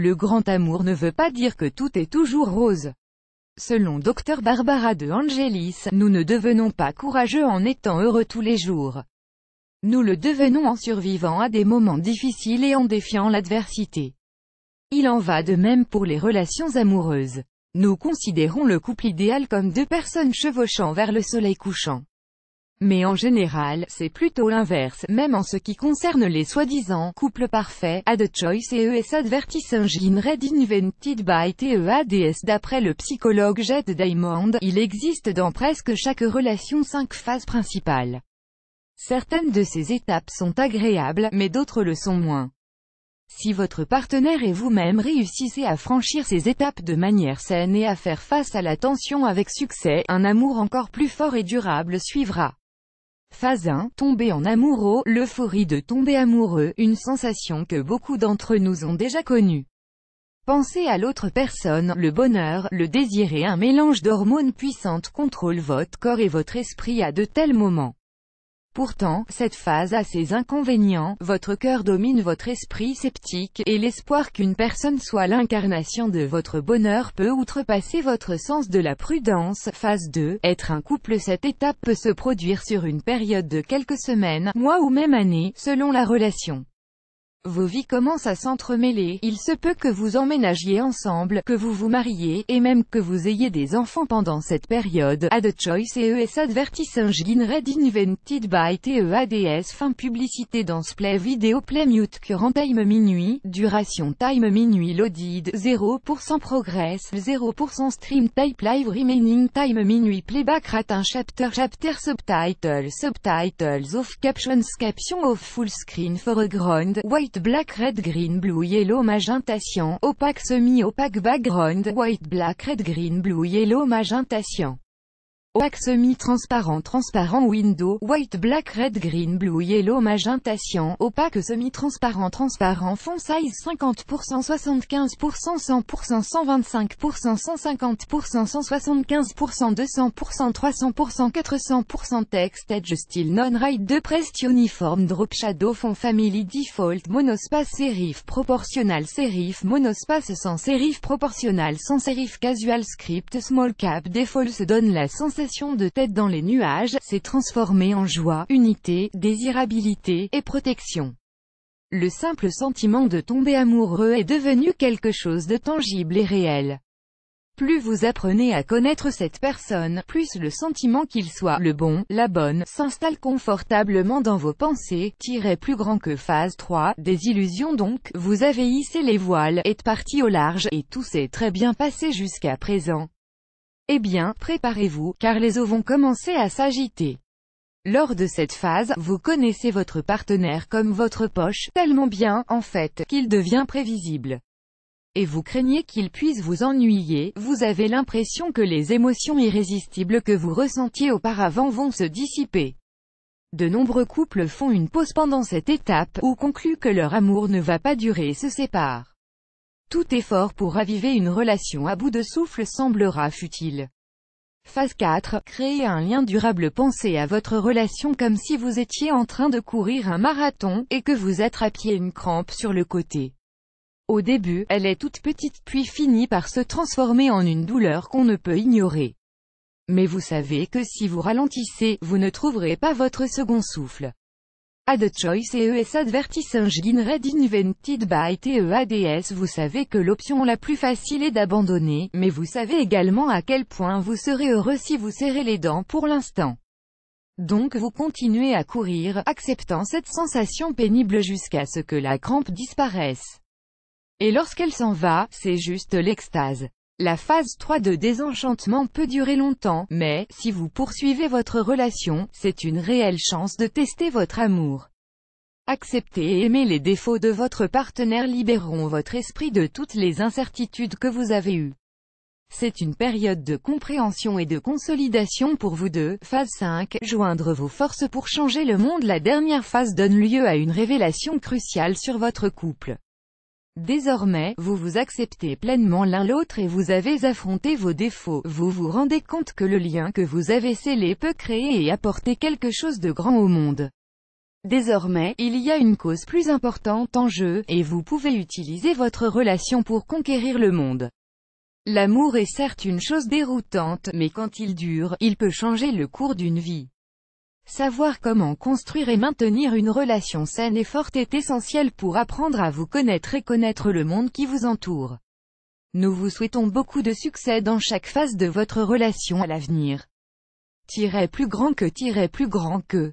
Le grand amour ne veut pas dire que tout est toujours rose. Selon Dr Barbara de Angelis, nous ne devenons pas courageux en étant heureux tous les jours. Nous le devenons en survivant à des moments difficiles et en défiant l'adversité. Il en va de même pour les relations amoureuses. Nous considérons le couple idéal comme deux personnes chevauchant vers le soleil couchant. Mais en général, c'est plutôt l'inverse, même en ce qui concerne les soi-disant « couples parfaits », Ad Choice et ES Advertising Red Invented by TEADS d'après le psychologue Jed Diamond, il existe dans presque chaque relation cinq phases principales. Certaines de ces étapes sont agréables, mais d'autres le sont moins. Si votre partenaire et vous-même réussissez à franchir ces étapes de manière saine et à faire face à la tension avec succès, un amour encore plus fort et durable suivra. Phase 1, tomber en amoureux, l'euphorie de tomber amoureux, une sensation que beaucoup d'entre nous ont déjà connue. Pensez à l'autre personne, le bonheur, le désir et un mélange d'hormones puissantes contrôlent votre corps et votre esprit à de tels moments. Pourtant, cette phase a ses inconvénients, votre cœur domine votre esprit sceptique, et l'espoir qu'une personne soit l'incarnation de votre bonheur peut outrepasser votre sens de la prudence. Phase 2. Être un couple Cette étape peut se produire sur une période de quelques semaines, mois ou même années, selon la relation. Vos vies commencent à s'entremêler, il se peut que vous emménagiez ensemble, que vous vous mariez, et même que vous ayez des enfants pendant cette période. Ad Choice et ES Advertising Red Invented by TEADS Fin publicité dans Play Vidéo Play Mute Current Time Minuit, Duration Time Minuit Loaded, 0% Progress, 0% Stream Type Live Remaining Time Minuit Playback un Chapter Chapter Subtitle Subtitles of Captions Caption of Full Screen Foreground White black red green blue yellow magentation, opaque semi-opaque background white black red green blue yellow magentation opaque semi-transparent transparent window, white black red green blue yellow magentation opaque semi-transparent transparent font size 50% 75% 100% 125% 150% 175% 200% 300% 400% text edge style non ride de press uniforme drop shadow font family default monospace serif proportional serif monospace sans serif proportional sans serif casual script small cap default se donne la sensation de tête dans les nuages, s'est transformé en joie, unité, désirabilité, et protection. Le simple sentiment de tomber amoureux est devenu quelque chose de tangible et réel. Plus vous apprenez à connaître cette personne, plus le sentiment qu'il soit le bon, la bonne, s'installe confortablement dans vos pensées, tirez plus grand que phase 3, des illusions donc, vous avez hissé les voiles, êtes parti au large, et tout s'est très bien passé jusqu'à présent. Eh bien, préparez-vous, car les eaux vont commencer à s'agiter. Lors de cette phase, vous connaissez votre partenaire comme votre poche, tellement bien, en fait, qu'il devient prévisible. Et vous craignez qu'il puisse vous ennuyer, vous avez l'impression que les émotions irrésistibles que vous ressentiez auparavant vont se dissiper. De nombreux couples font une pause pendant cette étape, ou concluent que leur amour ne va pas durer et se séparent. Tout effort pour raviver une relation à bout de souffle semblera futile. Phase 4. Créer un lien durable. Pensez à votre relation comme si vous étiez en train de courir un marathon, et que vous attrapiez une crampe sur le côté. Au début, elle est toute petite puis finit par se transformer en une douleur qu'on ne peut ignorer. Mais vous savez que si vous ralentissez, vous ne trouverez pas votre second souffle. Ad choice ES e advertising red invented by TEADS Vous savez que l'option la plus facile est d'abandonner, mais vous savez également à quel point vous serez heureux si vous serrez les dents pour l'instant. Donc vous continuez à courir, acceptant cette sensation pénible jusqu'à ce que la crampe disparaisse. Et lorsqu'elle s'en va, c'est juste l'extase. La phase 3 de désenchantement peut durer longtemps, mais, si vous poursuivez votre relation, c'est une réelle chance de tester votre amour. Accepter et aimer les défauts de votre partenaire libéreront votre esprit de toutes les incertitudes que vous avez eues. C'est une période de compréhension et de consolidation pour vous deux. Phase 5. Joindre vos forces pour changer le monde. La dernière phase donne lieu à une révélation cruciale sur votre couple. Désormais, vous vous acceptez pleinement l'un l'autre et vous avez affronté vos défauts, vous vous rendez compte que le lien que vous avez scellé peut créer et apporter quelque chose de grand au monde. Désormais, il y a une cause plus importante en jeu, et vous pouvez utiliser votre relation pour conquérir le monde. L'amour est certes une chose déroutante, mais quand il dure, il peut changer le cours d'une vie. Savoir comment construire et maintenir une relation saine et forte est essentiel pour apprendre à vous connaître et connaître le monde qui vous entoure. Nous vous souhaitons beaucoup de succès dans chaque phase de votre relation à l'avenir. Tirez plus grand que tirez plus grand que.